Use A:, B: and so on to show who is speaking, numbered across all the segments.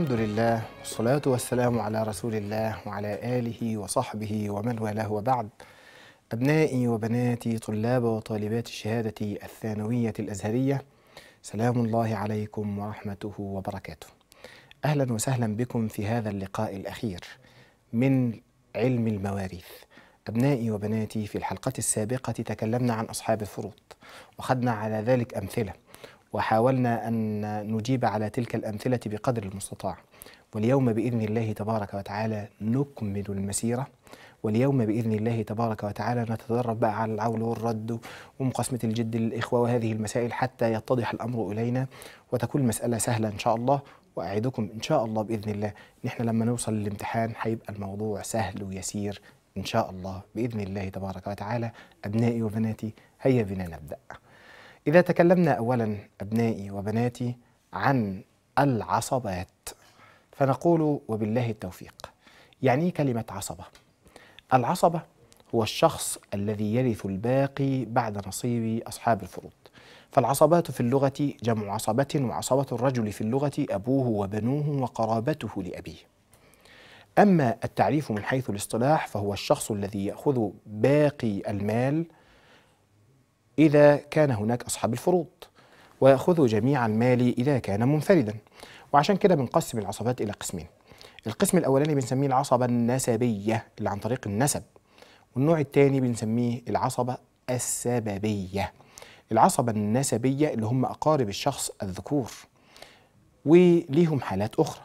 A: الحمد لله والصلاة والسلام على رسول الله وعلى آله وصحبه ومن والاه وبعد أبنائي وبناتي طلاب وطالبات الشهادة الثانوية الأزهرية سلام الله عليكم ورحمته وبركاته أهلا وسهلا بكم في هذا اللقاء الأخير من علم المواريث أبنائي وبناتي في الحلقة السابقة تكلمنا عن أصحاب الفروض وخدنا على ذلك أمثلة وحاولنا أن نجيب على تلك الأمثلة بقدر المستطاع واليوم بإذن الله تبارك وتعالى نكمل المسيرة واليوم بإذن الله تبارك وتعالى نتدرب بقى على العول والرد ومقاسمة الجد للإخوة وهذه المسائل حتى يتضح الأمر إلينا وتكون المسألة سهلة إن شاء الله وأعدكم إن شاء الله بإذن الله إن إحنا لما نوصل للامتحان هيبقى الموضوع سهل ويسير إن شاء الله بإذن الله تبارك وتعالى أبنائي وبناتي هيا بنا نبدأ إذا تكلمنا أولا أبنائي وبناتي عن العصبات فنقول وبالله التوفيق يعني إيه كلمة عصبة العصبة هو الشخص الذي يرث الباقي بعد نصيب أصحاب الفروض فالعصبات في اللغة جمع عصبة وعصبة الرجل في اللغة أبوه وبنوه وقرابته لأبيه أما التعريف من حيث الاصطلاح فهو الشخص الذي يأخذ باقي المال إذا كان هناك أصحاب الفروض ويأخذوا جميع المال إذا كان منفردا وعشان كده بنقسم العصبات إلى قسمين القسم الأولاني بنسميه العصبة النسبية اللي عن طريق النسب والنوع الثاني بنسميه العصبة السببية العصبة النسبية اللي هم أقارب الشخص الذكور وليهم حالات أخرى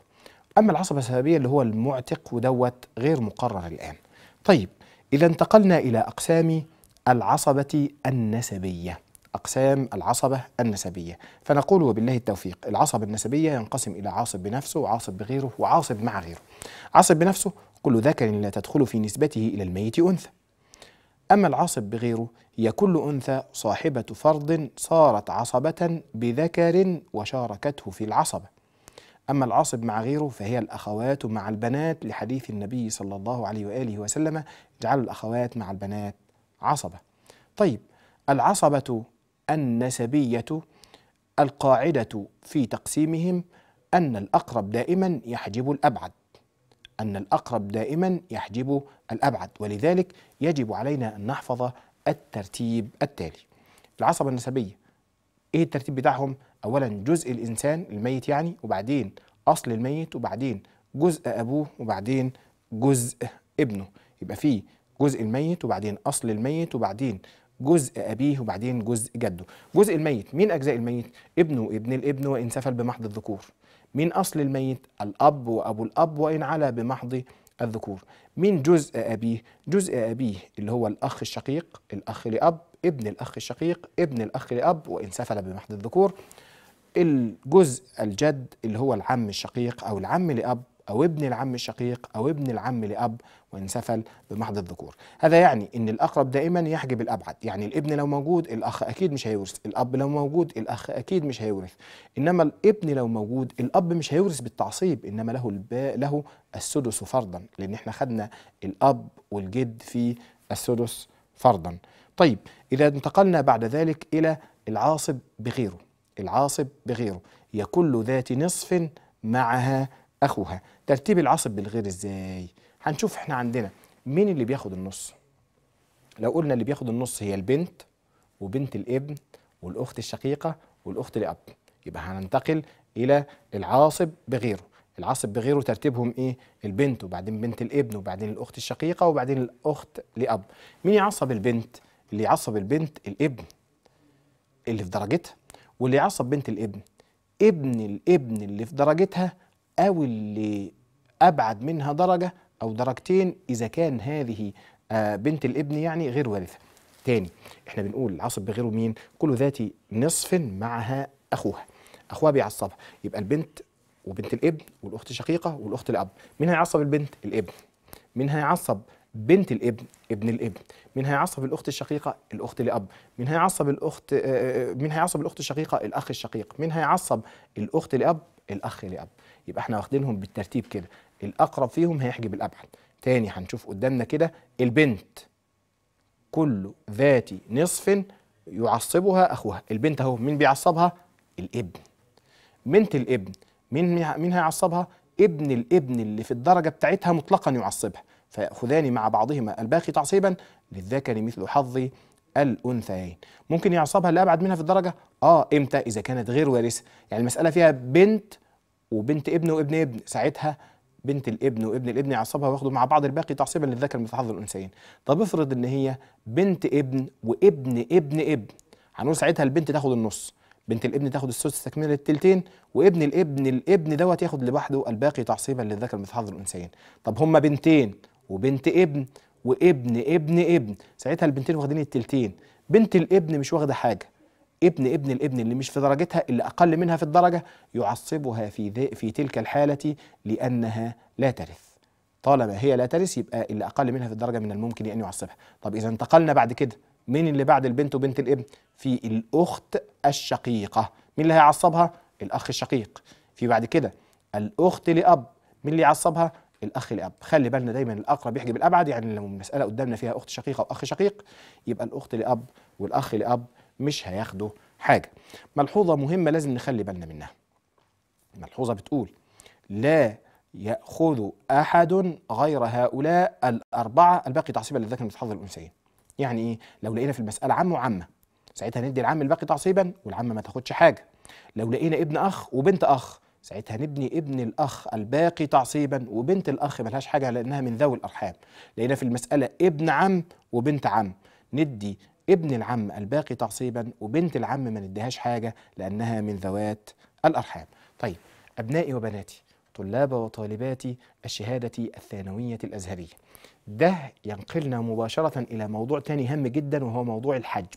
A: أما العصبة السببية اللي هو المعتق ودوت غير مقرر الآن طيب إذا انتقلنا إلى أقسام العصبة النسبية أقسام العصبة النسبية فنقول وبالله التوفيق العصبة النسبية ينقسم إلى عاصب بنفسه وعاصب بغيره وعاصب مع غيره عاصب بنفسه كل ذكر لا تدخل في نسبته إلى الميت أنثى أما العاصب بغيره هي كل أنثى صاحبة فرض صارت عصبة بذكر وشاركته في العصبة أما العاصب مع غيره فهي الأخوات مع البنات لحديث النبي صلى الله عليه وآله وسلم اجعلوا الأخوات مع البنات عصبة طيب العصبة النسبية القاعدة في تقسيمهم أن الأقرب دائما يحجب الأبعد أن الأقرب دائما يحجب الأبعد ولذلك يجب علينا أن نحفظ الترتيب التالي العصبة النسبية إيه الترتيب بتاعهم؟ أولا جزء الإنسان الميت يعني وبعدين أصل الميت وبعدين جزء أبوه وبعدين جزء ابنه يبقى فيه جزء الميت وبعدين اصل الميت وبعدين جزء ابيه وبعدين جزء جده جزء الميت مين اجزاء الميت ابنه وابن الابن وان سفل بمحض الذكور مين اصل الميت الاب وابو الاب وان علا بمحض الذكور مين جزء ابيه جزء ابيه اللي هو الاخ الشقيق الاخ لاب ابن الاخ الشقيق ابن الاخ لاب وان سفل بمحض الذكور الجزء الجد اللي هو العم الشقيق او العم لاب أو ابن العم الشقيق أو ابن العم لأب وإن سفل بمحض الذكور هذا يعني أن الأقرب دائما يحجب الأبعد يعني الابن لو موجود الأخ أكيد مش هيورث الأب لو موجود الأخ أكيد مش هيورث إنما الابن لو موجود الأب مش هيورث بالتعصيب إنما له الب... له السدس فرضا لأن احنا خدنا الأب والجد في السدس فرضا طيب إذا انتقلنا بعد ذلك إلى العاصب بغيره العاصب بغيره يكل ذات نصف معها اخوها ترتيب العصب بالغير ازاي هنشوف احنا عندنا مين اللي بياخد النص لو قلنا اللي بياخد النص هي البنت وبنت الابن والاخت الشقيقه والاخت الاب يبقى هننتقل الى العاصب بغيره العاصب بغيره ترتيبهم ايه البنت وبعدين بنت الابن وبعدين الاخت الشقيقه وبعدين الاخت لاب مين يعصب البنت اللي يعصب البنت الابن اللي في درجتها واللي يعصب بنت الابن ابن الابن اللي في درجتها أو اللي أبعد منها درجة أو درجتين إذا كان هذه آه، بنت الابن يعني غير وارثة تاني احنا بنقول العصب بغيره مين كل ذات نصف معها أخوها أخوها بيعصبها يبقى البنت وبنت الابن والأخت الشقيقة والأخت الأب مين هيعصب البنت الابن مين هيعصب بنت الابن ابن الابن مين هيعصب الاخت الشقيقه الاخت الاب مين هيعصب الاخت آه، آه، مين هيعصب الاخت الشقيقه الاخ الشقيق مين هيعصب الاخت الاب الاخ الاب يبقى احنا واخدينهم بالترتيب كده الاقرب فيهم هيحجب الابعد تاني هنشوف قدامنا كده البنت كل ذات نصف يعصبها اخوها البنت اهو مين بيعصبها الابن بنت الابن مين مين هيعصبها ابن الابن اللي في الدرجه بتاعتها مطلقا يعصبها فياخذان مع بعضهما الباقي تعصيبا للذكر مثل حظ الانثيين ممكن يعصبها اللي ابعد منها في الدرجه اه امتى اذا كانت غير وارثه يعني المساله فيها بنت وبنت ابن وابن ابن ساعتها بنت الابن وابن الابن يعصبها وياخدوا مع بعض الباقي تعصيبا للذكر حظ الانثيين طب افرض ان هي بنت ابن وابن ابن ابن هنقول ساعتها البنت تاخد النص بنت الابن تاخد السدس تكمله التلتين وابن الابن الابن دوت ياخد لوحده الباقي تعصيبا للذكر حظ الانثيين طب هما بنتين وبنت ابن وابن ابن ابن ساعتها البنتين واخدين التلتين بنت الابن مش واخده حاجه ابن ابن الابن اللي مش في درجتها اللي أقل منها في الدرجة يعصبها في في تلك الحالة لأنها لا ترث طالما هي لا ترث يبقى اللي أقل منها في الدرجة من الممكن أن يعصبها طب إذا انتقلنا بعد كده مين اللي بعد البنت وبنت الابن في الأخت الشقيقة مين اللي هيعصبها الأخ الشقيق في بعد كده الأخت لأب مين اللي يعصبها الاخ لأب خلي بالنا دايما الاقرب يحجب الابعد يعني لما المساله قدامنا فيها اخت شقيقه واخ شقيق يبقى الاخت لاب والاخ لاب مش هياخدوا حاجه ملحوظه مهمه لازم نخلي بالنا منها ملحوظه بتقول لا ياخذ احد غير هؤلاء الاربعه الباقي تعصيبا للذكر المتحضر الانثيين يعني ايه لو لقينا في المساله عم وعمه ساعتها ندي العم الباقي تعصيبا والعمه ما تاخدش حاجه لو لقينا ابن اخ وبنت اخ ساعتها نبني ابن الاخ الباقي تعصيبا وبنت الاخ ملهاش حاجه لانها من ذوي الارحام لقينا في المساله ابن عم وبنت عم ندي ابن العم الباقي تعصيبا وبنت العم ما نديهاش حاجة لأنها من ذوات الأرحام طيب أبنائي وبناتي طلاب وطالباتي الشهادة الثانوية الأزهرية ده ينقلنا مباشرة إلى موضوع تاني هام جدا وهو موضوع الحجب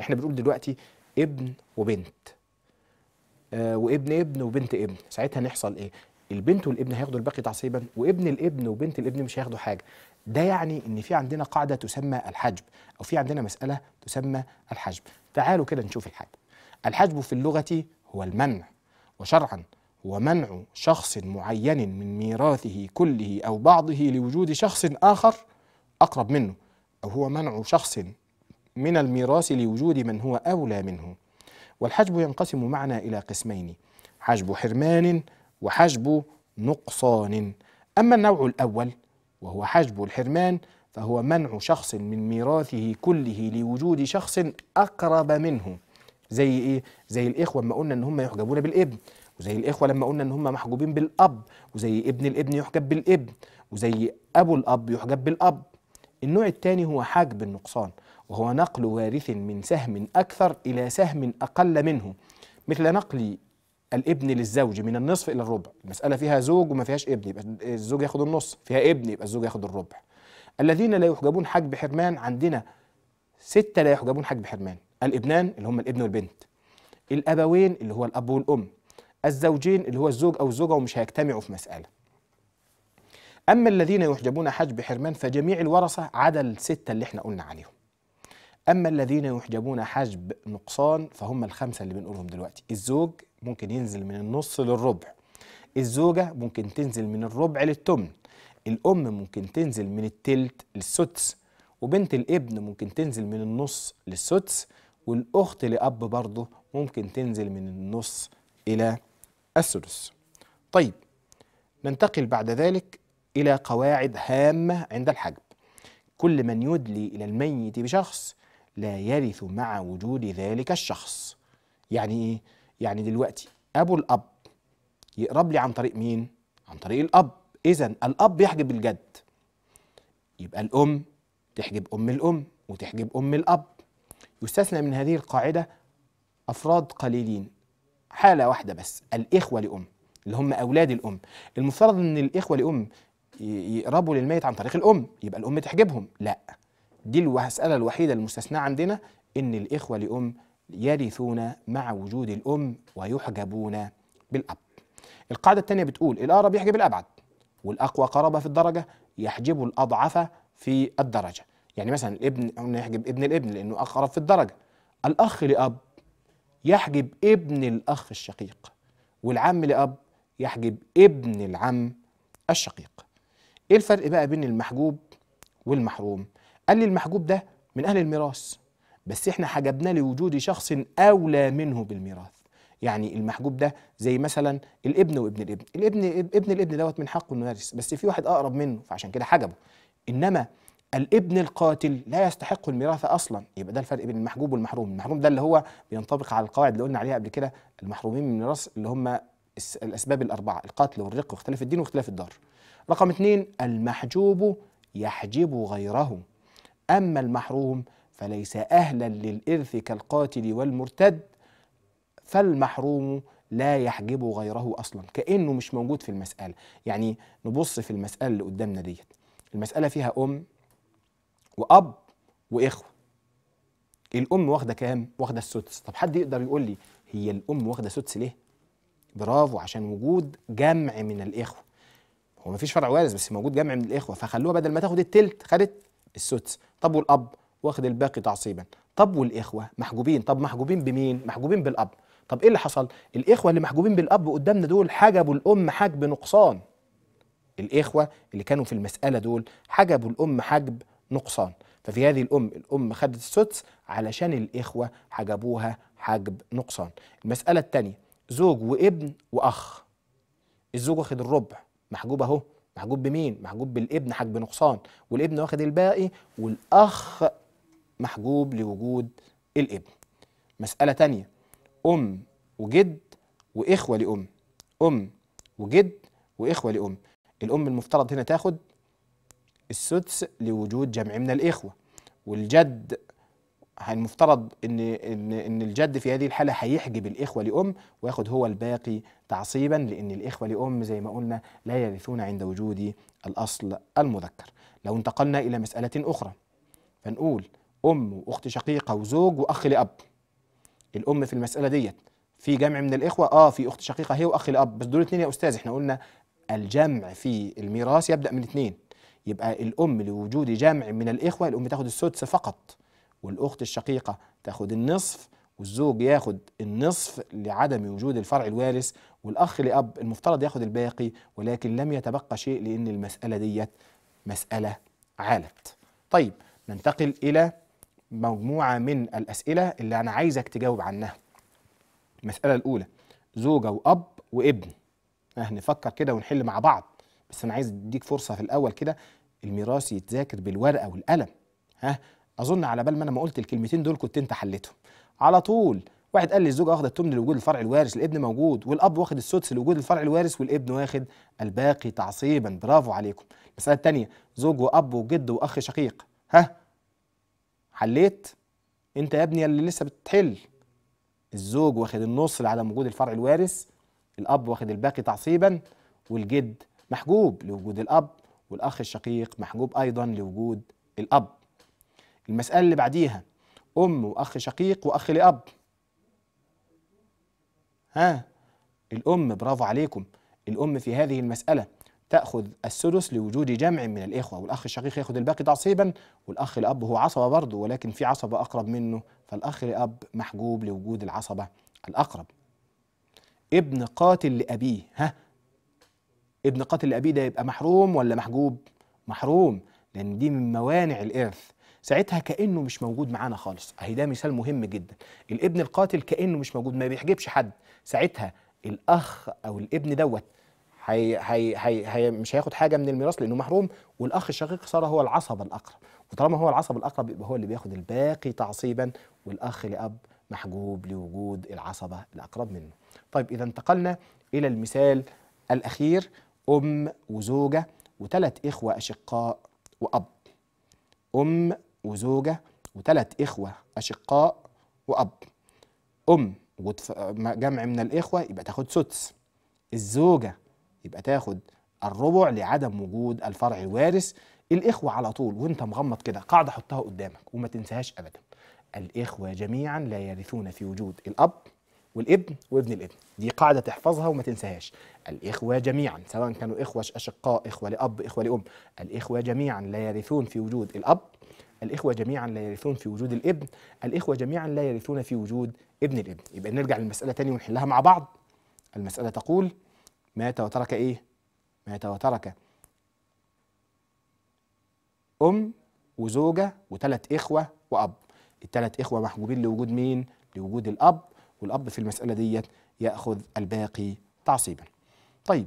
A: احنا بنقول دلوقتي ابن وبنت آه وابن ابن وبنت ابن ساعتها نحصل ايه البنت والابن هياخدوا الباقي تعصيبا وابن الابن وبنت الابن مش هياخدوا حاجه ده يعني ان في عندنا قاعده تسمى الحجب او في عندنا مساله تسمى الحجب تعالوا كده نشوف الحجب الحجب في اللغه هو المنع وشرعا هو منع شخص معين من ميراثه كله او بعضه لوجود شخص اخر اقرب منه او هو منع شخص من الميراث لوجود من هو اولى منه والحجب ينقسم معنا الى قسمين حجب حرمان وحجب نقصان اما النوع الاول وهو حجب الحرمان فهو منع شخص من ميراثه كله لوجود شخص أقرب منه زي إيه؟ زي الإخوة لما قلنا إن هم يحجبون بالابن وزي الإخوة لما قلنا إن هم محجوبين بالأب وزي ابن الابن يحجب بالابن وزي أبو الأب يحجب بالأب النوع الثاني هو حجب النقصان وهو نقل وارث من سهم أكثر إلى سهم أقل منه مثل نقل الابن للزوج من النصف الى الربع المساله فيها زوج وما فيهاش ابن يبقى الزوج ياخد النص فيها ابن يبقى الزوج ياخد الربع الذين لا يحجبون حجب حرمان عندنا سته لا يحجبون حجب حرمان الابنان اللي هم الابن والبنت الابوين اللي هو الاب والام الزوجين اللي هو الزوج او الزوجه ومش هيجتمعوا في مساله اما الذين يحجبون حجب حرمان فجميع الورثه عدا السته اللي احنا قلنا عليهم أما الذين يحجبون حجب نقصان فهم الخمسة اللي بنقولهم دلوقتي الزوج ممكن ينزل من النص للربع الزوجة ممكن تنزل من الربع للثمن الأم ممكن تنزل من التلت للسدس وبنت الابن ممكن تنزل من النص للسدس والأخت لأب برضه ممكن تنزل من النص إلى السدس طيب ننتقل بعد ذلك إلى قواعد هامة عند الحجب كل من يدلي إلى الميت بشخص لا يرث مع وجود ذلك الشخص يعني إيه؟ يعني دلوقتي ابو الاب يقرب لي عن طريق مين عن طريق الاب اذا الاب يحجب الجد يبقى الام تحجب ام الام وتحجب ام الاب يستثنى من هذه القاعده افراد قليلين حاله واحده بس الاخوه لام اللي هم اولاد الام المفترض ان الاخوه لام يقربوا للميت عن طريق الام يبقى الام تحجبهم لا دي المساله الوحيده المستثناه عندنا ان الاخوه لام يرثون مع وجود الأم ويحجبون بالأب القاعدة الثانية بتقول الأقرب يحجب الأبعد والأقوى قرابة في الدرجة يحجب الأضعف في الدرجة يعني مثلا الابن قلنا يحجب ابن الابن لأنه أقرب في الدرجة الأخ لأب يحجب ابن الأخ الشقيق والعم لأب يحجب ابن العم الشقيق ايه الفرق بقى بين المحجوب والمحروم قال لي المحجوب ده من أهل الميراث بس احنا حجبناه لوجود شخص اولى منه بالميراث يعني المحجوب ده زي مثلا الابن وابن الابن الابن ابن الابن دوت من حقه انه يرث بس في واحد اقرب منه فعشان كده حجبه انما الابن القاتل لا يستحق الميراث اصلا يبقى ده الفرق بين المحجوب والمحروم المحروم ده اللي هو بينطبق على القواعد اللي قلنا عليها قبل كده المحرومين من الميراث اللي هم الاسباب الاربعه القتل والرق واختلاف الدين واختلاف الدار رقم اثنين المحجوب يحجب غيره اما المحروم فليس أهلا للإرث كالقاتل والمرتد فالمحروم لا يحجب غيره أصلا كأنه مش موجود في المسألة يعني نبص في المسألة اللي قدامنا ديت المسألة فيها أم وأب وإخوة الأم واخدة كام؟ واخدة السدس طب حد يقدر يقول لي هي الأم واخدة سدس ليه؟ برافو عشان وجود جمع من الإخوة هو مفيش فرع وارث بس موجود جمع من الإخوة فخلوها بدل ما تاخد التلت خدت السدس طب والأب؟ واخد الباقي تعصيبا طب والاخوه محجوبين طب محجوبين بمين محجوبين بالاب طب ايه اللي حصل الاخوه اللي محجوبين بالاب قدامنا دول حجبوا الام حجب نقصان الاخوه اللي كانوا في المساله دول حجبوا الام حجب نقصان ففي هذه الام الام خدت السدس علشان الاخوه حجبوها حجب نقصان المساله الثانيه زوج وابن واخ الزوج واخد الربع محجوب اهو محجوب بمين محجوب بالابن حجب نقصان والابن واخد الباقي والاخ محجوب لوجود الابن مسألة تانية أم وجد وإخوة لأم أم وجد وإخوة لأم الأم المفترض هنا تاخد السدس لوجود جمع من الإخوة والجد المفترض ان ان ان الجد في هذه الحاله هيحجب الاخوه لام وياخد هو الباقي تعصيبا لان الاخوه لام زي ما قلنا لا يرثون عند وجود الاصل المذكر لو انتقلنا الى مساله اخرى فنقول أم وأخت شقيقة وزوج وأخ لأب الأم في المسألة ديت في جمع من الإخوة آه في أخت شقيقة هي وأخ لأب بس دول اتنين يا أستاذ احنا قلنا الجمع في الميراث يبدأ من اتنين يبقى الأم لوجود جمع من الإخوة الأم تاخد السدس فقط والأخت الشقيقة تاخد النصف والزوج ياخد النصف لعدم وجود الفرع الوارث والأخ لأب المفترض ياخد الباقي ولكن لم يتبقى شيء لأن المسألة ديت مسألة عالت طيب ننتقل إلى مجموعة من الأسئلة اللي أنا عايزك تجاوب عنها المسألة الأولى زوجة وأب وابن نفكر كده ونحل مع بعض بس أنا عايز أديك فرصة في الأول كده الميراث يتذاكر بالورقة والقلم ها أظن على بال ما أنا ما قلت الكلمتين دول كنت أنت حليتهم على طول واحد قال لي الزوجه واخده الثمن لوجود الفرع الوارث الابن موجود والاب واخد السدس لوجود الفرع الوارث والابن واخد الباقي تعصيبا برافو عليكم المساله الثانيه زوج واب وجد واخ شقيق ها حليت انت يا ابني اللي لسه بتحل الزوج واخد النص لعدم وجود الفرع الوارث الاب واخد الباقي تعصيبا والجد محجوب لوجود الاب والاخ الشقيق محجوب ايضا لوجود الاب المساله اللي بعديها ام واخ شقيق واخ لاب ها الام برافو عليكم الام في هذه المساله تأخذ السدس لوجود جمع من الإخوة والأخ الشقيق يأخذ الباقي تعصيبا والأخ الأب هو عصبة برضه ولكن في عصبة أقرب منه فالأخ الأب محجوب لوجود العصبة الأقرب ابن قاتل لأبيه ها ابن قاتل لأبيه ده يبقى محروم ولا محجوب محروم لأن دي من موانع الإرث ساعتها كأنه مش موجود معانا خالص أهي ده مثال مهم جدا الابن القاتل كأنه مش موجود ما بيحجبش حد ساعتها الأخ أو الابن دوت هي هي هي هي مش هياخد حاجه من الميراث لانه محروم والاخ الشقيق صار هو العصب الاقرب وطالما هو العصب الاقرب يبقى هو اللي بياخد الباقي تعصيبا والاخ لاب محجوب لوجود العصبه الاقرب منه طيب اذا انتقلنا الى المثال الاخير ام وزوجه وثلاث اخوه اشقاء واب ام وزوجه وثلاث اخوه اشقاء واب ام جمع من الاخوه يبقى تاخد سدس الزوجه يبقى تاخد الربع لعدم وجود الفرع الوارث الاخوه على طول وانت مغمض كده قاعده حطها قدامك وما تنساهاش ابدا الاخوه جميعا لا يرثون في وجود الاب والابن وابن الابن دي قاعده تحفظها وما تنساهاش الاخوه جميعا سواء كانوا اخوه اشقاء اخوه لاب اخوه لام الاخوه جميعا لا يرثون في وجود الاب الاخوه جميعا لا يرثون في وجود الابن الاخوه جميعا لا يرثون في وجود ابن الابن يبقى نرجع للمساله تاني ونحلها مع بعض المساله تقول مات وترك إيه؟ مات وترك أم وزوجة وثلاث إخوة وأب الثلاث إخوة محجوبين لوجود مين؟ لوجود الأب والأب في المسألة ديت يأخذ الباقي تعصيبا طيب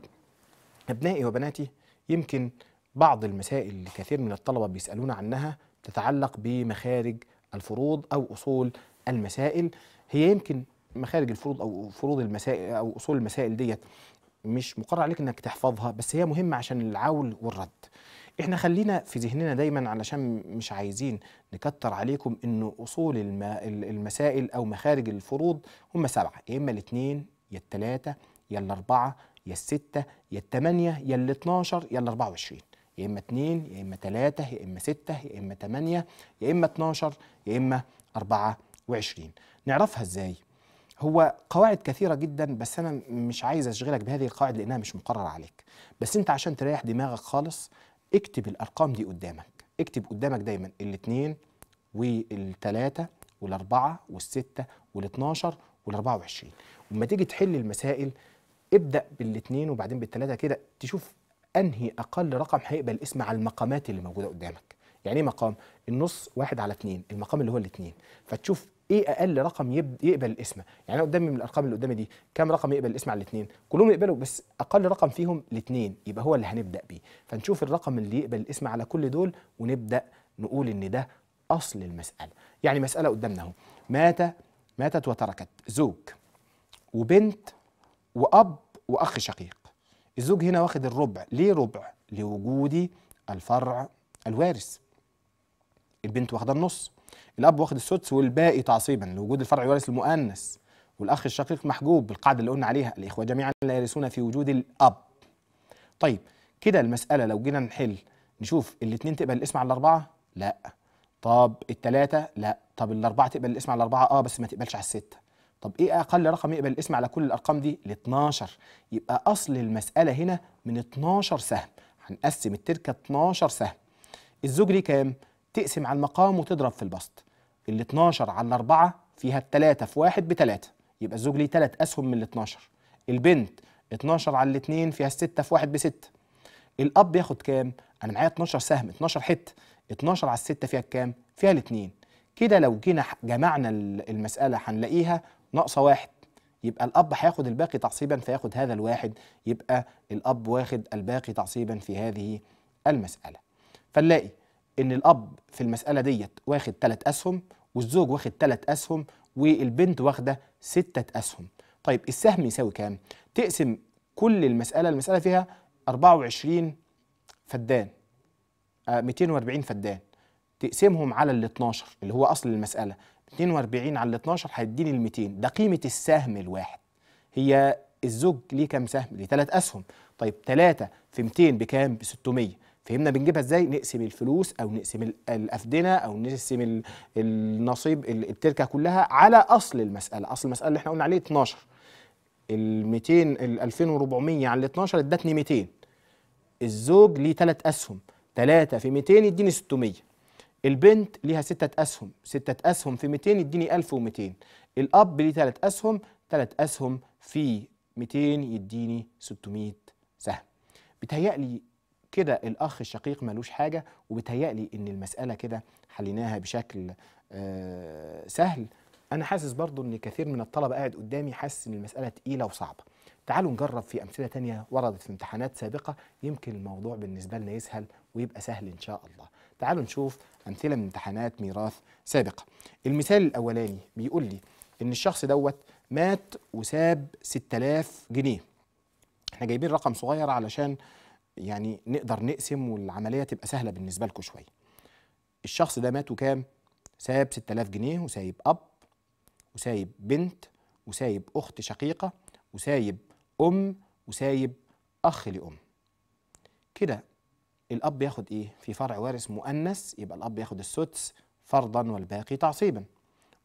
A: أبنائي وبناتي يمكن بعض المسائل اللي كثير من الطلبة بيسالونا عنها تتعلق بمخارج الفروض أو أصول المسائل هي يمكن مخارج الفروض أو فروض المسائل أو أصول المسائل ديت مش مقرر عليك انك تحفظها بس هي مهمه عشان العول والرد احنا خلينا في ذهننا دايما علشان مش عايزين نكتر عليكم ان اصول الم... المسائل او مخارج الفروض هم سبعه يا اما الاثنين يا الثلاثه يا الاربعه يا السته يا الثمانيه يا ال 12 يا ال 24 يا اما اثنين يا اما ثلاثه يا اما سته يا اما ثمانيه يا اما 12 يا اما 24 نعرفها ازاي هو قواعد كثيره جدا بس انا مش عايز اشغلك بهذه القواعد لانها مش مقرره عليك بس انت عشان تريح دماغك خالص اكتب الارقام دي قدامك اكتب قدامك دايما الاثنين والثلاثه والاربعه والسته وال12 وال24 وما تيجي تحل المسائل ابدا بالاثنين وبعدين بالثلاثه كده تشوف انهي اقل رقم هيقبل اسم على المقامات اللي موجوده قدامك يعني ايه مقام النص واحد على اتنين المقام اللي هو الاتنين فتشوف ايه اقل رقم يقبل القسمه يعني انا قدامي من الارقام اللي قدامي دي كم رقم يقبل القسمه على الاثنين كلهم يقبلوا بس اقل رقم فيهم الاثنين يبقى هو اللي هنبدا بيه فنشوف الرقم اللي يقبل القسمه على كل دول ونبدا نقول ان ده اصل المساله يعني مساله قدامنا اهو مات ماتت وتركت زوج وبنت واب واخ شقيق الزوج هنا واخد الربع ليه ربع لوجود الفرع الوارث البنت واخده النص الاب واخد السدس والباقي تعصيبا لوجود الفرع الوارث المؤنث والاخ الشقيق محجوب بالقاعده اللي قلنا عليها الاخوه جميعا لا يرثون في وجود الاب طيب كده المساله لو جينا نحل نشوف الاثنين تقبل الاسم على الاربعه لا طب الثلاثه لا طب الاربعه تقبل الاسم على الاربعه اه بس ما تقبلش على السته طب ايه اقل رقم يقبل الاسم على كل الارقام دي ال 12 يبقى اصل المساله هنا من 12 سهم هنقسم التركه 12 سهم الزوج ليه كام تقسم على المقام وتضرب في البسط ال 12 على 4 فيها الثلاثة في واحد بثلاثة يبقى الزوج ليه ثلاث أسهم من ال 12 البنت 12 على 2 فيها الستة في واحد بستة الأب ياخد كام؟ أنا معايا 12 سهم 12 حتة 12 على الستة فيها الكام؟ فيها الاثنين كده لو جينا جمعنا المسألة هنلاقيها ناقصة واحد يبقى الأب هياخد الباقي تعصيبا فياخد هذا الواحد يبقى الأب واخد الباقي تعصيبا في هذه المسألة فنلاقي ان الاب في المساله ديت واخد ثلاث اسهم والزوج واخد ثلاث اسهم والبنت واخده ستة اسهم طيب السهم يساوي كام تقسم كل المساله المساله فيها 24 فدان 240 آه، فدان تقسمهم على ال 12 اللي هو اصل المساله 42 على ال 12 هيديني ال 200 ده قيمه السهم الواحد هي الزوج ليه كام سهم؟ ليه ثلاث اسهم طيب 3 في 200 بكام؟ ب 600 فهمنا بنجيبها ازاي نقسم الفلوس او نقسم الافدنه او نقسم النصيب التركه كلها على اصل المساله اصل المساله اللي احنا قلنا عليه 12 ال 200 ال 2400 على ال 12 ادتني 200 الزوج ليه ثلاث اسهم ثلاثة في 200 يديني 600 البنت ليها ستة أسهم ستة أسهم في 200 يديني 1200 الأب ليه ثلاث أسهم ثلاث أسهم في 200 يديني 600 سهم بتهيألي كده الاخ الشقيق ملوش حاجه وبتهيألي ان المساله كده حليناها بشكل آه، سهل انا حاسس برضو ان كثير من الطلبه قاعد قدامي حاسس ان المساله تقيله وصعبه تعالوا نجرب في امثله تانية وردت في امتحانات سابقه يمكن الموضوع بالنسبه لنا يسهل ويبقى سهل ان شاء الله تعالوا نشوف امثله من امتحانات ميراث سابقه المثال الاولاني بيقول لي ان الشخص دوت مات وساب 6000 جنيه احنا جايبين رقم صغير علشان آه يعني نقدر نقسم والعمليه تبقى سهله بالنسبه لكم شويه الشخص ده مات وكام سايب 6000 جنيه وسايب اب وسايب بنت وسايب اخت شقيقه وسايب ام وسايب اخ لام كده الاب ياخد ايه في فرع وارث مؤنث يبقى الاب ياخد السدس فرضا والباقي تعصيبا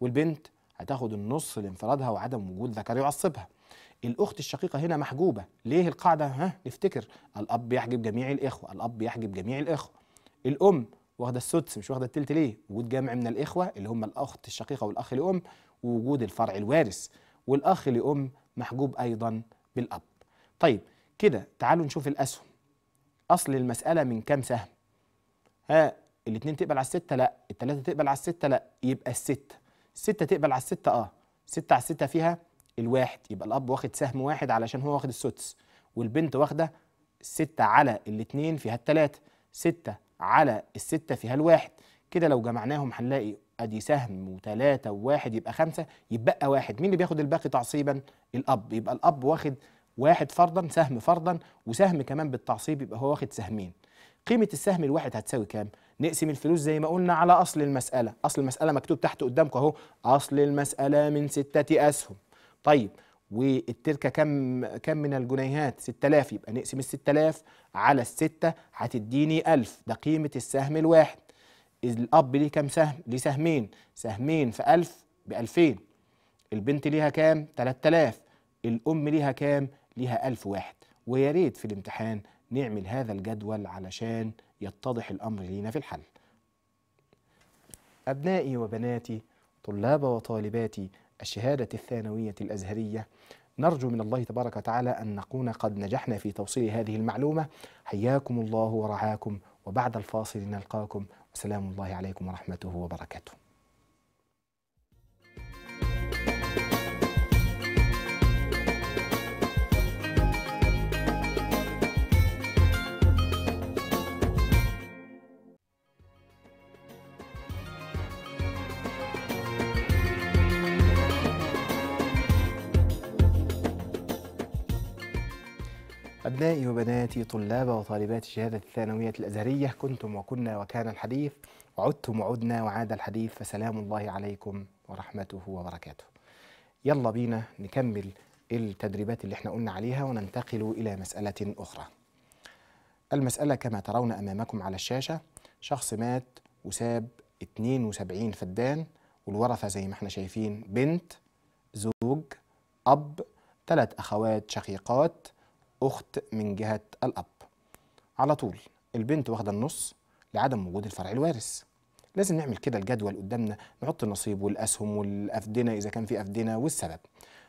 A: والبنت هتاخد النص لانفرادها وعدم وجود ذكر يعصبها الأخت الشقيقة هنا محجوبة ليه القاعدة ها نفتكر الأب يحجب جميع الإخوة الأب يحجب جميع الإخوة الأم واخدة السدس مش واخدة التلت ليه وجود جمع من الإخوة اللي هم الأخت الشقيقة والأخ لأم ووجود الفرع الوارث والأخ لأم محجوب أيضا بالأب طيب كده تعالوا نشوف الأسهم أصل المسألة من كام سهم ها الاثنين تقبل على الستة لا الثلاثة تقبل على الستة لا يبقى الستة الستة تقبل على الستة اه ستة على الستة فيها الواحد يبقى الاب واخد سهم واحد علشان هو واخد السدس والبنت واخده ستة على الاتنين فيها التلاتة ستة على الستة فيها الواحد كده لو جمعناهم هنلاقي ادي سهم وتلاتة وواحد يبقى خمسة يتبقى واحد مين اللي بياخد الباقي تعصيبا الاب يبقى الاب واخد واحد فرضا سهم فرضا وسهم كمان بالتعصيب يبقى هو واخد سهمين قيمة السهم الواحد هتساوي كام؟ نقسم الفلوس زي ما قلنا على أصل المسألة أصل المسألة مكتوب تحت قدامكم أهو أصل المسألة من ستة أسهم طيب والتركه كم كم من الجنيهات 6000 يبقى نقسم ال 6000 على الستة هتديني 1000 ده قيمه السهم الواحد الاب ليه كام سهم ليه سهمين سهمين في 1000 ب 2000 البنت ليها كام 3000 الام ليها كام ليها 1000 واحد ويا ريت في الامتحان نعمل هذا الجدول علشان يتضح الامر لينا في الحل ابنائي وبناتي طلاب وطالباتي الشهادة الثانوية الأزهرية نرجو من الله تبارك وتعالى أن نكون قد نجحنا في توصيل هذه المعلومة حياكم الله ورعاكم وبعد الفاصل نلقاكم وسلام الله عليكم ورحمته وبركاته أبنائي وبناتي طلاب وطالبات شهادة الثانوية الأزهرية كنتم وكنا وكان الحديث وعدتم وعدنا وعاد الحديث فسلام الله عليكم ورحمته وبركاته يلا بينا نكمل التدريبات اللي احنا قلنا عليها وننتقل إلى مسألة أخرى المسألة كما ترون أمامكم على الشاشة شخص مات وساب 72 فدان والورثة زي ما احنا شايفين بنت زوج أب ثلاث أخوات شقيقات أخت من جهة الأب على طول البنت واخدة النص لعدم وجود الفرع الوارث لازم نعمل كده الجدول قدامنا نحط النصيب والأسهم والأفدنة إذا كان في أفدنة والسبب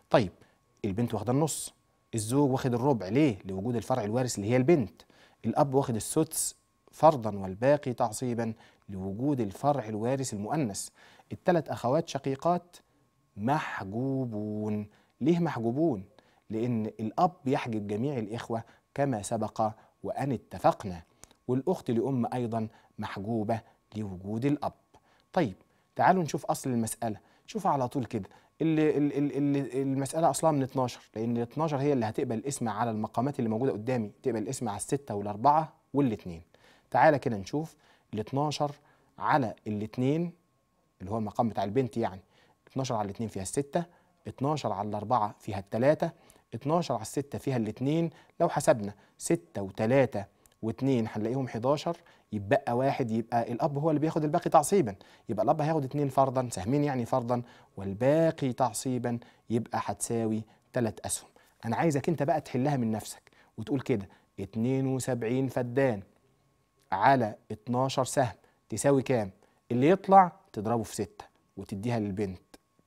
A: طيب البنت واخدة النص الزوج واخد الربع ليه؟ لوجود الفرع الوارث اللي هي البنت الأب واخد السدس فرضا والباقي تعصيبا لوجود الفرع الوارث المؤنث الثلاث أخوات شقيقات محجوبون ليه محجوبون؟ لأن الأب يحجب جميع الإخوة كما سبق وأن اتفقنا والأخت لأم أيضا محجوبة لوجود الأب طيب تعالوا نشوف أصل المسألة شوف على طول كده اللي اللي المسألة أصلها من 12 لأن 12 هي اللي هتقبل الاسم على المقامات اللي موجودة قدامي تقبل الاسم على الستة والأربعة والاثنين تعالى كده نشوف ال 12 على الاثنين اللي هو المقام بتاع البنت يعني 12 على الاثنين فيها الستة 12 على الأربعة فيها التلاتة 12 على 6 فيها الاثنين لو حسبنا 6 و3 و2 هنلاقيهم 11 يتبقى واحد يبقى الاب هو اللي بياخد الباقي تعصيبا يبقى الاب هياخد اثنين فرضا سهمين يعني فرضا والباقي تعصيبا يبقى هتساوي ثلاث اسهم انا عايزك انت بقى تحلها من نفسك وتقول كده 72 فدان على 12 سهم تساوي كام اللي يطلع تضربه في 6 وتديها للبنت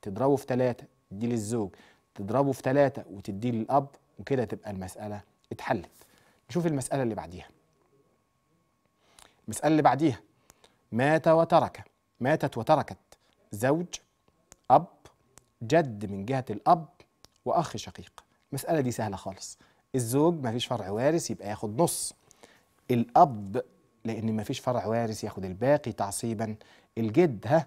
A: تضربه في 3 دي للزوج تضربه في ثلاثة وتديه للأب وكده تبقى المسألة اتحلت نشوف المسألة اللي بعديها المسألة اللي بعديها مات وترك ماتت وتركت زوج أب جد من جهة الأب وأخ شقيق المسألة دي سهلة خالص الزوج مفيش فرع وارث يبقى ياخد نص الأب لأن مفيش فرع وارث ياخد الباقي تعصيبا الجد ها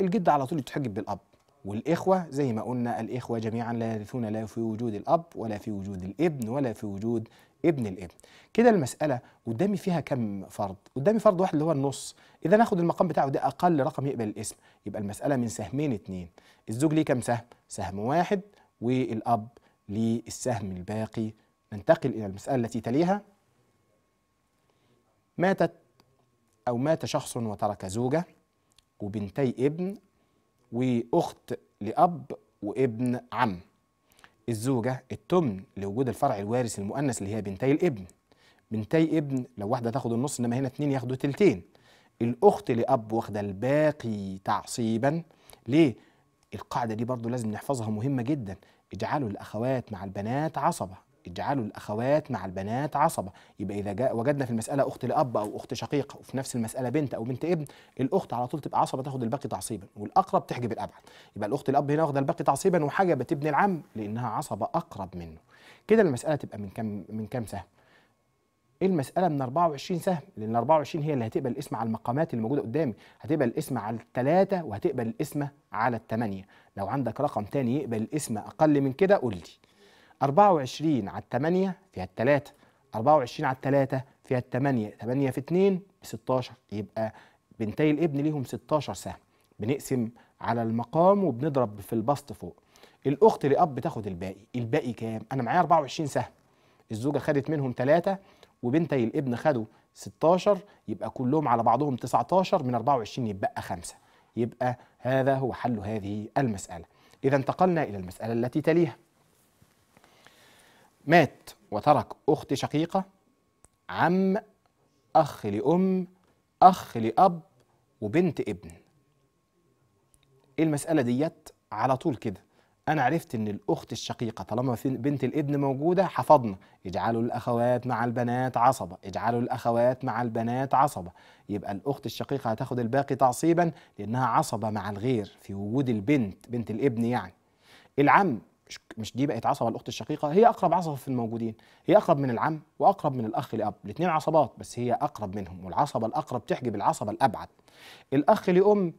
A: الجد على طول يتحجب بالأب والإخوة زي ما قلنا الإخوة جميعا لا يرثون لا في وجود الأب ولا في وجود الابن ولا في وجود ابن الابن كده المسألة قدامي فيها كم فرض قدامي فرض واحد اللي هو النص إذا ناخد المقام بتاعه ده أقل رقم يقبل الاسم يبقى المسألة من سهمين اتنين الزوج ليه كم سهم سهم واحد والأب ليه السهم الباقي ننتقل إلى المسألة التي تليها ماتت أو مات شخص وترك زوجة وبنتي ابن وأخت لأب وابن عم الزوجة التمن لوجود الفرع الوارث المؤنث اللي هي بنتي الابن بنتي ابن لو واحدة تاخد النص إنما هنا اتنين ياخدوا تلتين الأخت لأب واخدة الباقي تعصيبا ليه؟ القاعدة دي برضو لازم نحفظها مهمة جدا اجعلوا الأخوات مع البنات عصبة اجعلوا الأخوات مع البنات عصبة يبقى إذا جاء وجدنا في المسألة أخت لأب أو أخت شقيقة وفي نفس المسألة بنت أو بنت ابن الأخت على طول تبقى عصبة تاخد الباقي تعصيبا والأقرب تحجب الأبعد يبقى الأخت الأب هنا واخدة الباقي تعصيبا وحجبت ابن العم لأنها عصبة أقرب منه كده المسألة تبقى من كام من كام سهم المسألة من 24 سهم لأن 24 هي اللي هتقبل الاسم على المقامات اللي موجودة قدامي هتقبل الاسم على الثلاثة وهتقبل الاسم على الثمانية لو عندك رقم تاني يقبل الاسم أقل من كده قول لي 24 على 8 فيها 3 24 على 3 فيها التمانية 8 في 2 ب 16 يبقى بنتي الابن ليهم 16 سهم بنقسم على المقام وبنضرب في البسط فوق الاخت لاب بتاخد الباقي الباقي كام انا معايا 24 سهم الزوجه خدت منهم 3 وبنتي الابن خدوا 16 يبقى كلهم على بعضهم 19 من 24 يتبقى 5 يبقى هذا هو حل هذه المساله اذا انتقلنا الى المساله التي تليها مات وترك أخت شقيقة عم أخ لأم أخ لأب وبنت ابن إيه المسألة ديت على طول كده أنا عرفت إن الأخت الشقيقة طالما في بنت الابن موجودة حفظنا اجعلوا الأخوات مع البنات عصبة اجعلوا الأخوات مع البنات عصبة يبقى الأخت الشقيقة هتاخد الباقي تعصيبا لأنها عصبة مع الغير في وجود البنت بنت الابن يعني العم مش مش دي بقت عصبه الاخت الشقيقه هي اقرب عصبه في الموجودين هي اقرب من العم واقرب من الاخ لاب الاثنين عصبات بس هي اقرب منهم والعصبه الاقرب تحجب العصبه الابعد الاخ لام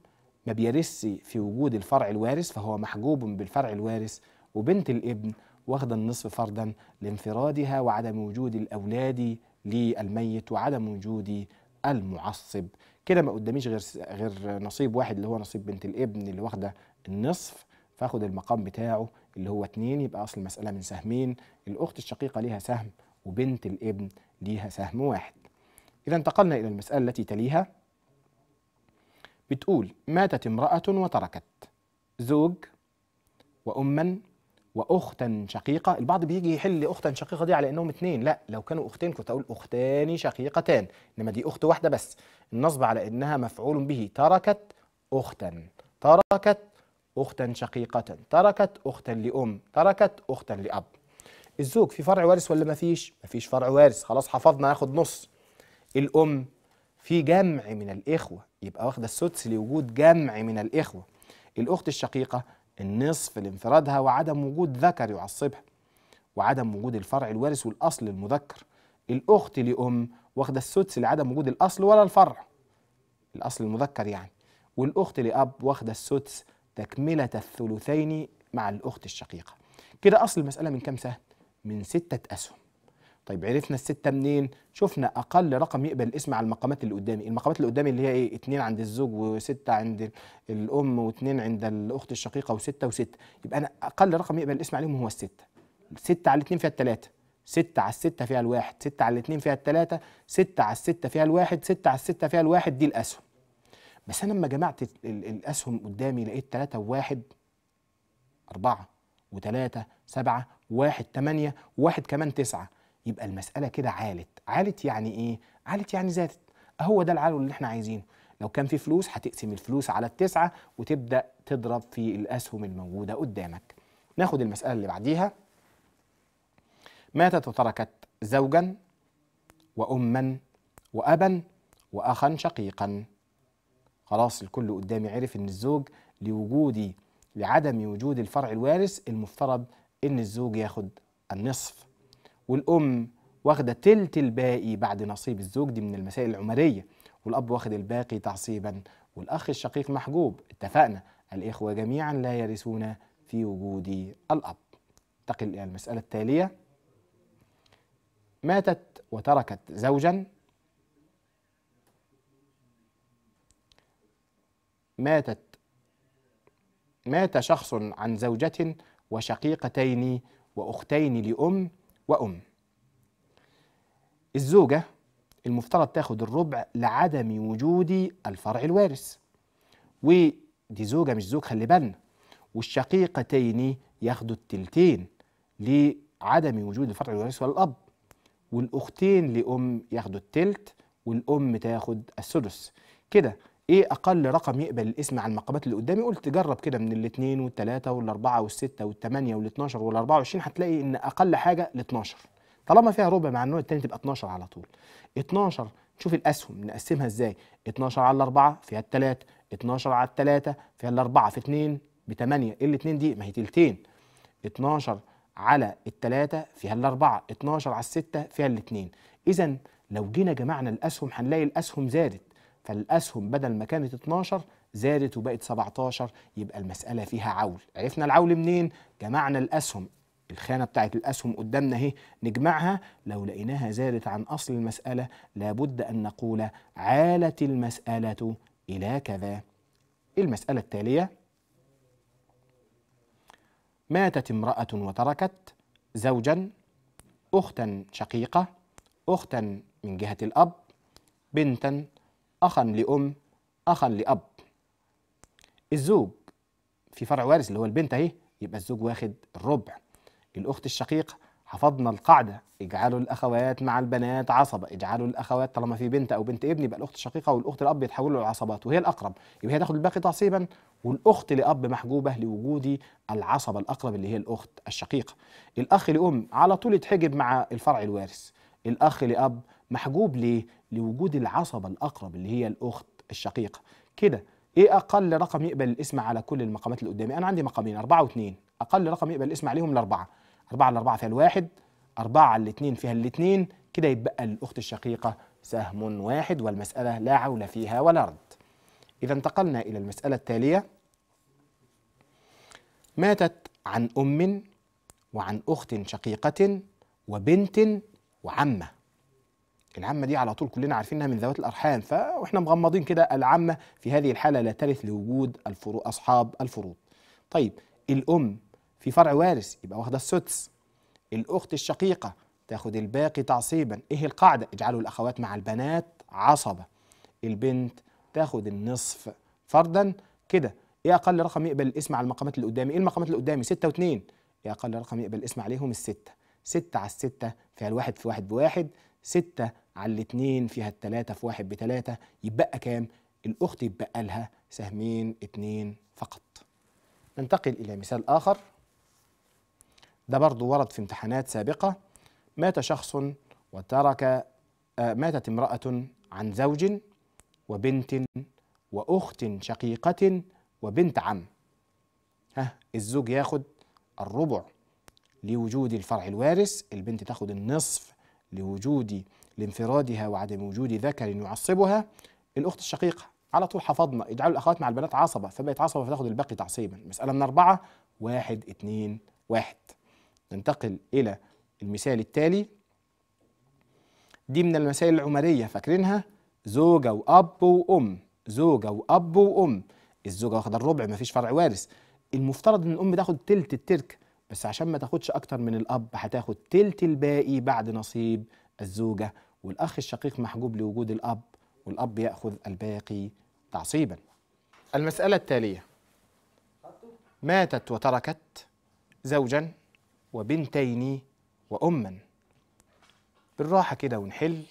A: ما بيرثش في وجود الفرع الوارث فهو محجوب بالفرع الوارث وبنت الابن واخده النصف فردا لانفرادها وعدم وجود الاولاد للميت وعدم وجود المعصب كده ما قداميش غير غير نصيب واحد اللي هو نصيب بنت الابن اللي واخده النصف فاخد المقام بتاعه اللي هو اتنين يبقى اصل المساله من سهمين الاخت الشقيقه ليها سهم وبنت الابن ليها سهم واحد اذا انتقلنا الى المساله التي تليها بتقول ماتت امراه وتركت زوج وأما وأختا شقيقة البعض بيجي يحل أختا شقيقة دي على إنهم اتنين لا لو كانوا أختين كنت أقول أختان شقيقتان إنما دي أخت واحدة بس النصب على إنها مفعول به تركت أختا تركت أختا شقيقة تركت أختا لأم تركت أختا لأب الزوج في فرع وارث ولا ما فيش ما فيش فرع وارث خلاص حفظنا هاخد نص الأم في جمع من الإخوة يبقى واخدة السدس لوجود جمع من الإخوة الأخت الشقيقة النصف لانفرادها وعدم وجود ذكر يعصبها وعدم وجود الفرع الوارث والأصل المذكر الأخت لأم واخدة السدس لعدم وجود الأصل ولا الفرع الأصل المذكر يعني والأخت لأب واخدة السدس تكملة الثلثين مع الأخت الشقيقة كده أصل المسألة من كام سهم؟ من ستة أسهم طيب عرفنا الستة منين؟ شفنا أقل رقم يقبل الاسم على المقامات اللي قدامي، المقامات اللي قدامي اللي هي إيه؟ اتنين عند الزوج وستة عند الأم واتنين عند الأخت الشقيقة وستة وستة، يبقى أنا أقل رقم يقبل الاسم عليهم هو الستة. ستة على اتنين فيها التلاتة، ستة على الستة فيها الواحد، ستة على الاتنين فيها التلاتة، ستة على الستة فيها الواحد، ستة على الستة فيها الواحد دي الأسهم. بس انا لما جمعت الاسهم قدامي لقيت 3 و1 4 و3 7 1 8 و1 كمان 9 يبقى المساله كده عالت عالت يعني ايه عالت يعني زادت اهو ده العالو اللي احنا عايزينه لو كان في فلوس هتقسم الفلوس على التسعة وتبدأ تضرب في الأسهم الموجودة قدامك ناخد المسألة اللي بعديها ماتت وتركت زوجا وأما وأبا وأخا شقيقا خلاص الكل قدامي عرف ان الزوج لوجودي لعدم وجود الفرع الوارث المفترض ان الزوج ياخد النصف والام واخده تلت الباقي بعد نصيب الزوج دي من المسائل العمريه والاب واخد الباقي تعصيبا والاخ الشقيق محجوب اتفقنا الاخوه جميعا لا يرثون في وجود الاب انتقل الى المساله التاليه ماتت وتركت زوجا ماتت مات شخص عن زوجة وشقيقتين وأختين لأم وأم الزوجة المفترض تاخد الربع لعدم وجود الفرع الوارث ودي زوجة مش زوج خلي بالنا والشقيقتين ياخدوا التلتين لعدم وجود الفرع الوارث ولا الأب والأختين لأم ياخدوا التلت والأم تاخد السدس كده ايه اقل رقم يقبل الاسم على المقامات اللي قدامي قلت جرب كده من الاثنين والثلاثه والاربعه والسته والثمانيه وال12 وال24 هتلاقي ان اقل حاجه ال12 طالما فيها ربع مع النوع الثاني تبقى 12 على طول 12 نشوف الاسهم نقسمها ازاي 12 على 4 فيها الثلاث 12 على الثلاثه فيها الاربعه في 2 ب 8 الاثنين دي ما هي تلتين 12 على الثلاثه فيها الاربعه 12 على السته فيها الاثنين اذا لو جينا جمعنا الاسهم هنلاقي الاسهم زادت فالاسهم بدل ما كانت 12 زادت وبقت 17 يبقى المساله فيها عول عرفنا العول منين جمعنا الاسهم الخانه بتاعت الاسهم قدامنا اهي نجمعها لو لقيناها زادت عن اصل المساله لابد ان نقول عالت المساله الى كذا المساله التاليه ماتت امراه وتركت زوجا اختا شقيقه اختا من جهه الاب بنتا أخا لأم أخا لأب الزوج في فرع وارث اللي هو البنت أهي يبقى الزوج واخد الربع الأخت الشقيقة حفظنا القاعدة اجعلوا الأخوات مع البنات عصبة اجعلوا الأخوات طالما في بنت أو بنت ابن يبقى الأخت الشقيقة والأخت الأب يتحولوا لعصبات وهي الأقرب يبقى هي تاخد الباقي تعصيبا والأخت لأب محجوبة لوجود العصبة الأقرب اللي هي الأخت الشقيقة الأخ لأم على طول يتحجب مع الفرع الوارث الأخ لأب محجوب ليه؟ لوجود العصبة الأقرب اللي هي الأخت الشقيقة كده إيه أقل رقم يقبل الاسم على كل المقامات اللي قدامي؟ أنا عندي مقامين أربعة واثنين أقل رقم يقبل الاسم عليهم الأربعة أربعة على أربعة فيها الواحد أربعة على الاثنين فيها الاثنين كده يتبقى الأخت الشقيقة سهم واحد والمسألة لا عول فيها ولا رد إذا انتقلنا إلى المسألة التالية ماتت عن أم وعن أخت شقيقة وبنت وعمه العمه دي على طول كلنا عارفينها من ذوات الارحام فاحنا مغمضين كده العمه في هذه الحاله لا ترث لوجود الفروض اصحاب الفروض طيب الام في فرع وارث يبقى واخده السدس الاخت الشقيقه تاخد الباقي تعصيبا ايه القاعده اجعلوا الاخوات مع البنات عصبه البنت تاخد النصف فردا كده ايه اقل رقم يقبل الاسم على المقامات اللي قدامي ايه المقامات اللي قدامي 6 و2 ايه اقل رقم يقبل الاسم عليهم السته ستة على الستة فيها الواحد في واحد بواحد ستة على الاتنين فيها التلاتة في واحد بتلاتة يبقى كام؟ الأخت يبقى لها سهمين اتنين فقط ننتقل إلى مثال آخر ده برضو ورد في امتحانات سابقة مات شخص وترك آه، ماتت امرأة عن زوج وبنت وأخت شقيقة وبنت عم ها الزوج ياخد الربع لوجود الفرع الوارث البنت تاخد النصف لوجود لانفرادها وعدم وجود ذكر يعصبها الأخت الشقيقة على طول حفظنا اجعلوا الأخوات مع البنات عصبة فبقت عصبة فتاخد الباقي تعصيبا مسألة من أربعة واحد اثنين واحد ننتقل إلى المثال التالي دي من المسائل العمرية فاكرينها زوجة وأب وأم زوجة وأب وأم الزوجة واخدة الربع مفيش فرع وارث المفترض إن الأم تاخد تلت التركة بس عشان ما تاخدش اكتر من الاب هتاخد تلت الباقي بعد نصيب الزوجه والاخ الشقيق محجوب لوجود الاب والاب ياخذ الباقي تعصيبا المساله التاليه ماتت وتركت زوجا وبنتين وأما بالراحة كده ونحل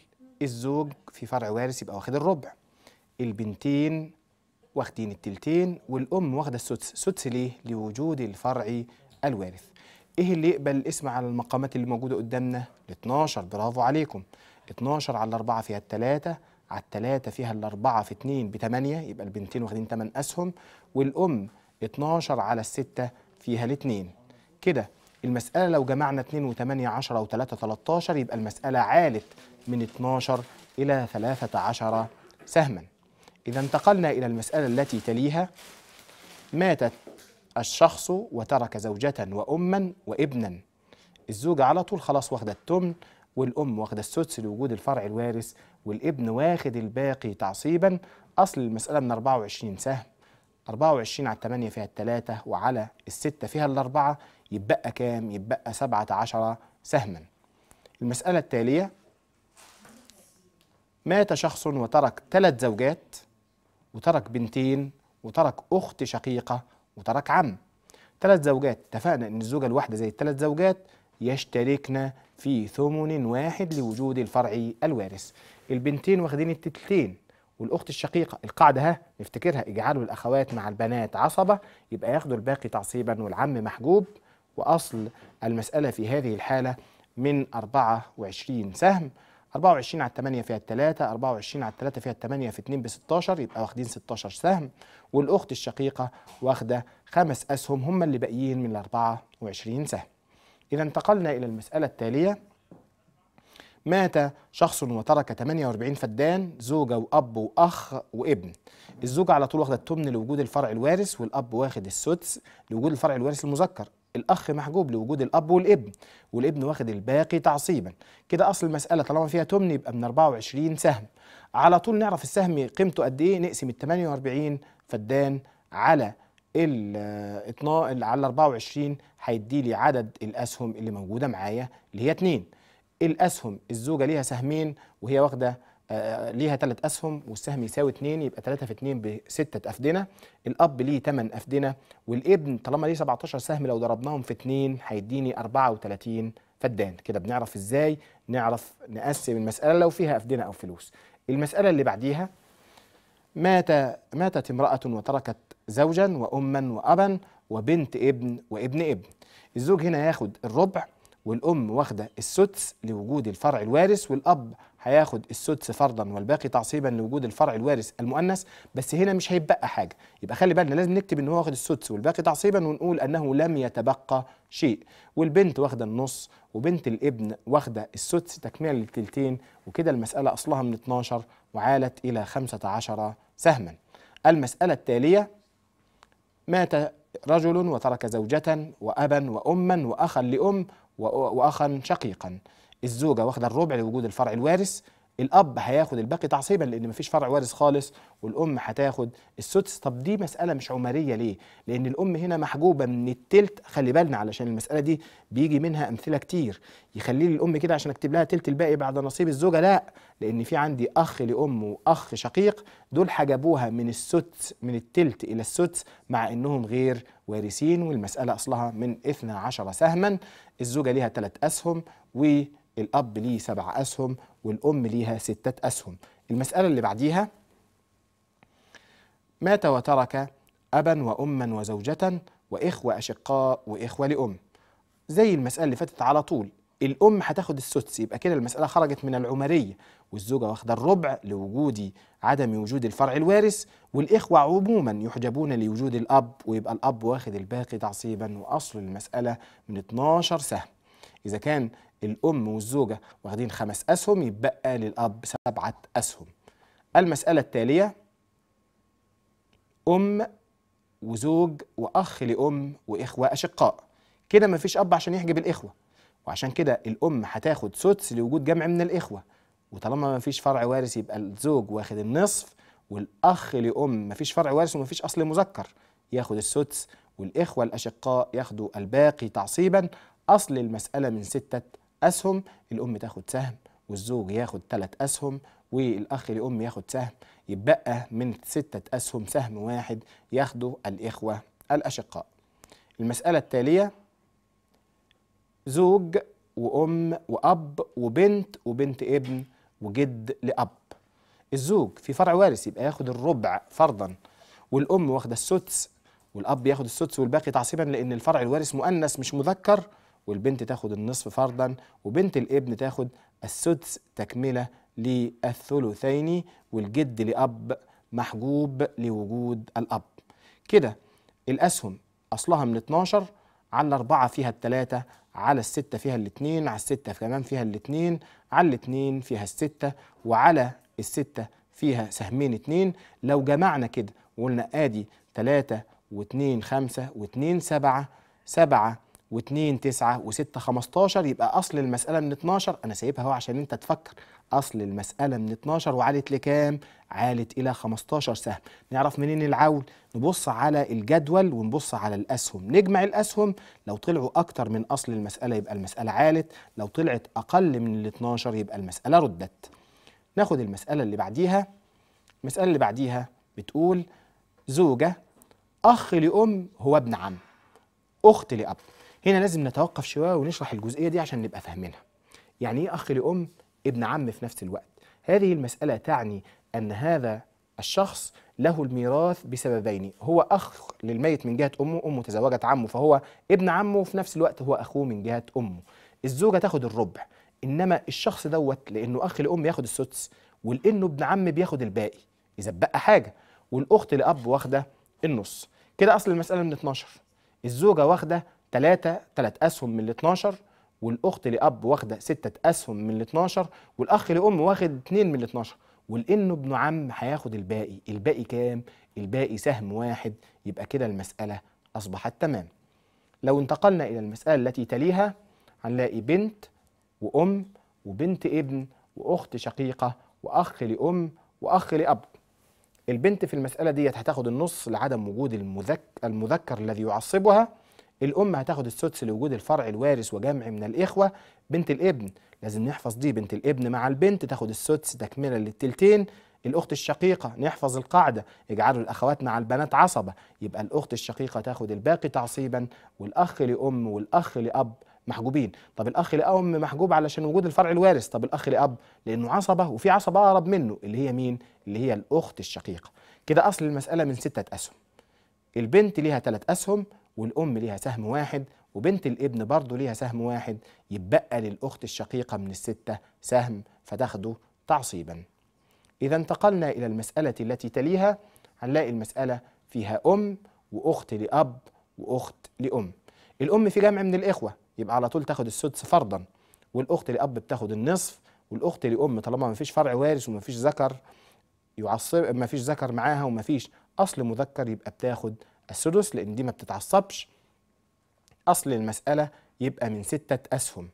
A: الزوج في فرع وارث يبقى واخد الربع البنتين واخدين التلتين والأم واخدة السدس سدس ليه؟ لوجود الفرع الوارث ايه اللي يقبل الاسم على المقامات اللي موجوده قدامنا ال 12 برافو عليكم 12 على 4 فيها الثلاثه على الثلاثه فيها الاربعه في 2 ب 8 يبقى البنتين واخدين 8 اسهم والام 12 على السته فيها الاثنين كده المسألة لو جمعنا 2 و8 10 و3 13 يبقى المسألة عالت من 12 إلى 13 سهما إذا انتقلنا إلى المسألة التي تليها ماتت الشخص وترك زوجة وأما وابنا الزوجة على طول خلاص واخدة التمن والأم واخدة السدس لوجود الفرع الوارث والابن واخد الباقي تعصيبا أصل المسألة من 24 سهم 24 على 8 فيها الثلاثة وعلى الستة فيها الأربعة يتبقى كام؟ يتبقى 17 سهما المسألة التالية مات شخص وترك ثلاث زوجات وترك بنتين وترك أخت شقيقة وترك عم ثلاث زوجات اتفقنا ان الزوجه الواحده زي الثلاث زوجات يشتركن في ثمن واحد لوجود الفرع الوارث البنتين واخدين التتلتين والاخت الشقيقه القاعده ها نفتكرها اجعلوا الاخوات مع البنات عصبه يبقى ياخدوا الباقي تعصيبا والعم محجوب واصل المساله في هذه الحاله من 24 سهم 24 على 8 فيها 3 24 على 3 فيها 8 في 2 ب 16 يبقى واخدين 16 سهم والأخت الشقيقة واخدة خمس أسهم هم اللي باقيين من ال 24 سهم إذا انتقلنا إلى المسألة التالية مات شخص وترك 48 فدان زوجة وأب وأخ وابن الزوجة على طول واخدة التمن لوجود الفرع الوارث والأب واخد السدس لوجود الفرع الوارث المذكر الأخ محجوب لوجود الأب والابن والابن واخد الباقي تعصيبا كده أصل المسألة طالما فيها تمن يبقى من 24 سهم على طول نعرف السهم قيمته قد إيه نقسم ال 48 فدان على ال 12 على 24 هيدي لي عدد الاسهم اللي موجوده معايا اللي هي 2 الاسهم الزوجه ليها سهمين وهي واخده آه، آه، ليها ثلاث اسهم والسهم يساوي 2 يبقى 3 في 2 بستة افدنه الاب ليه 8 افدنه والابن طالما ليه 17 سهم لو ضربناهم في 2 هيديني 34 فدان كده بنعرف ازاي نعرف نقسم المساله لو فيها افدنه او فلوس المساله اللي بعديها مات ماتت امرأة وتركت زوجا وأما وأبا وبنت ابن وابن ابن الزوج هنا ياخد الربع والام واخده السدس لوجود الفرع الوارث والاب هياخد السدس فرضا والباقي تعصيبا لوجود الفرع الوارث المؤنث بس هنا مش هيتبقى حاجه يبقى خلي بالنا لازم نكتب ان هو واخد السدس والباقي تعصيبا ونقول انه لم يتبقى شيء والبنت واخده النص وبنت الابن واخده السدس تكمله للثلثين وكده المساله اصلها من 12 وعالت الى 15 سهما المساله التاليه مات رجل وترك زوجة وأبا وأما وأخا لأم وأخا شقيقا الزوجة واخدة الربع لوجود الفرع الوارث الاب هياخد الباقي تعصيبا لان مفيش فرع وارث خالص والام هتاخد السدس طب دي مساله مش عمريه ليه لان الام هنا محجوبه من التلت خلي بالنا علشان المساله دي بيجي منها امثله كتير لي الام كده عشان اكتب لها تلت الباقي بعد نصيب الزوجه لا لان في عندي اخ لام واخ شقيق دول حجبوها من السدس من التلت الى السدس مع انهم غير وارثين والمساله اصلها من 12 سهما الزوجه ليها ثلاث اسهم و الأب ليه سبع أسهم والأم ليها ستة أسهم المسألة اللي بعديها مات وترك أبا وأما وزوجة وإخوة أشقاء وإخوة لأم زي المسألة اللي فاتت على طول الأم هتاخد السدس يبقى كده المسألة خرجت من العمرية والزوجة واخدة الربع لوجود عدم وجود الفرع الوارث والإخوة عموما يحجبون لوجود الأب ويبقى الأب واخد الباقي تعصيبا وأصل المسألة من 12 سهم إذا كان الأم والزوجة واخدين خمس أسهم يتبقى للأب سبعة أسهم المسألة التالية أم وزوج وأخ لأم وإخوة أشقاء كده مفيش أب عشان يحجب الإخوة وعشان كده الأم هتاخد سدس لوجود جمع من الإخوة وطالما مفيش فرع وارث يبقى الزوج واخد النصف والأخ لأم مفيش فرع وارث ومفيش أصل مذكر ياخد السدس والإخوة الأشقاء ياخدوا الباقي تعصيبا أصل المسألة من ستة اسهم الام تاخد سهم والزوج ياخد ثلاث اسهم والاخ لام ياخد سهم يتبقى من سته اسهم سهم واحد ياخده الاخوه الاشقاء المساله التاليه زوج وام واب وبنت وبنت ابن وجد لاب الزوج في فرع وارث يبقى ياخد الربع فرضا والام واخده السدس والاب ياخد السدس والباقي تعصيبا لان الفرع الوارث مؤنث مش مذكر والبنت تاخد النصف فرضا وبنت الابن تاخد السدس تكملة للثلثين والجد لأب محجوب لوجود الأب كده الأسهم أصلها من 12 على الأربعة فيها الثلاثة على الستة فيها الاثنين على الستة كمان فيها الاثنين على الاثنين فيها الستة وعلى الستة فيها سهمين اثنين لو جمعنا كده وقلنا آدي ثلاثة واتنين خمسة واتنين سبعة سبعة و2 9 و6 15 يبقى اصل المساله من 12 انا سايبها اهو عشان انت تفكر اصل المساله من 12 وعالت لكام عالت الى 15 سهم نعرف منين العول نبص على الجدول ونبص على الاسهم نجمع الاسهم لو طلعوا اكتر من اصل المساله يبقى المساله عالت لو طلعت اقل من ال 12 يبقى المساله ردت ناخد المساله اللي بعديها المساله اللي بعديها بتقول زوجه اخ لام هو ابن عم اخت لاب هنا لازم نتوقف شويه ونشرح الجزئيه دي عشان نبقى فاهمينها يعني ايه اخ لام ابن عم في نفس الوقت هذه المساله تعني ان هذا الشخص له الميراث بسببين هو أخ للميت من جهة أمه أمه تزوجت عمه فهو ابن عمه وفي نفس الوقت هو أخوه من جهة أمه الزوجة تاخد الربع إنما الشخص دوت لأنه أخ لأم ياخد السدس ولأنه ابن عم بياخد الباقي إذا اتبقى حاجة والأخت لأب واخدة النص كده أصل المسألة من 12 الزوجة واخدة 3 3 اسهم من ال 12 والاخت لاب واخده 6 اسهم من ال 12 والاخ لام واخد 2 من ال 12 والانه ابن عم هياخد الباقي الباقي كام الباقي سهم واحد يبقى كده المساله اصبحت تمام لو انتقلنا الى المساله التي تليها هنلاقي بنت وام وبنت ابن واخت شقيقه واخ لام واخ لاب البنت في المساله ديت هتاخد النص لعدم وجود المذك... المذكر الذي يعصبها الام هتاخد السدس لوجود الفرع الوارث وجمع من الاخوه بنت الابن لازم نحفظ دي بنت الابن مع البنت تاخد السدس تكمله للتلتين الاخت الشقيقه نحفظ القاعده اجعلوا الاخوات مع البنات عصبه يبقى الاخت الشقيقه تاخد الباقي تعصيبا والاخ لام والاخ لاب محجوبين طب الاخ لام محجوب علشان وجود الفرع الوارث طب الاخ لاب لانه عصبه وفي عصبه اقرب منه اللي هي مين اللي هي الاخت الشقيقه كده اصل المساله من ستة اسهم البنت ليها ثلاث اسهم والأم ليها سهم واحد وبنت الابن برضه ليها سهم واحد يتبقى للأخت الشقيقة من الستة سهم فتاخده تعصيبا إذا انتقلنا إلى المسألة التي تليها هنلاقي المسألة فيها أم وأخت لأب وأخت لأم الأم في جمع من الإخوة يبقى على طول تاخد السدس فرضا والأخت لأب بتاخد النصف والأخت لأم طالما ما فيش فرع وارث وما فيش ذكر يعصب ما فيش ذكر معاها وما فيش أصل مذكر يبقى بتاخد السدس لأن دي ما بتتعصبش أصل المسألة يبقى من ستة أسهم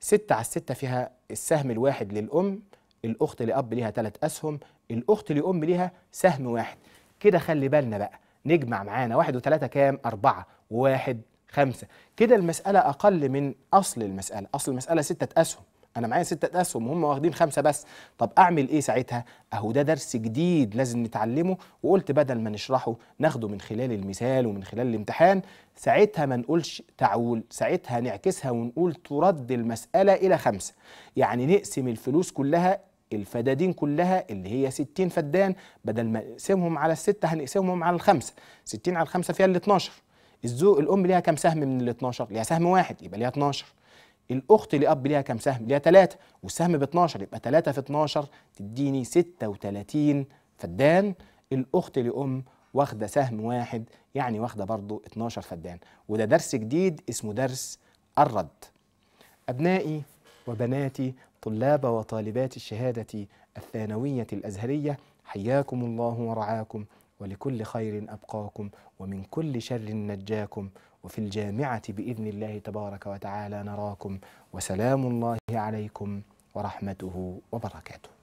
A: ستة على الستة فيها السهم الواحد للأم الأخت لأب ليها ثلاث أسهم الأخت لأم ليها سهم واحد كده خلي بالنا بقى نجمع معانا واحد وثلاثة كام أربعة وواحد خمسة كده المسألة أقل من أصل المسألة أصل المسألة ستة أسهم انا معايا ستة اسهم وهم واخدين خمسة بس طب اعمل ايه ساعتها اهو ده درس جديد لازم نتعلمه وقلت بدل ما نشرحه ناخده من خلال المثال ومن خلال الامتحان ساعتها ما نقولش تعول ساعتها نعكسها ونقول ترد المسألة الى خمسة يعني نقسم الفلوس كلها الفدادين كلها اللي هي 60 فدان بدل ما نقسمهم على الستة هنقسمهم على الخمسة 60 على الخمسة فيها ال 12 الزوق الام ليها كام سهم من ال 12 ليها سهم واحد يبقى ليها 12 الاخت لاب ليها كام سهم ليها 3 والسهم ب 12 يبقى 3 في 12 تديني 36 فدان الاخت لام واخده سهم واحد يعني واخده برضه 12 فدان وده درس جديد اسمه درس الرد ابنائي وبناتي طلاب وطالبات الشهاده الثانويه الازهريه حياكم الله ورعاكم ولكل خير ابقاكم ومن كل شر نجاكم وفي الجامعة بإذن الله تبارك وتعالى نراكم وسلام الله عليكم ورحمته وبركاته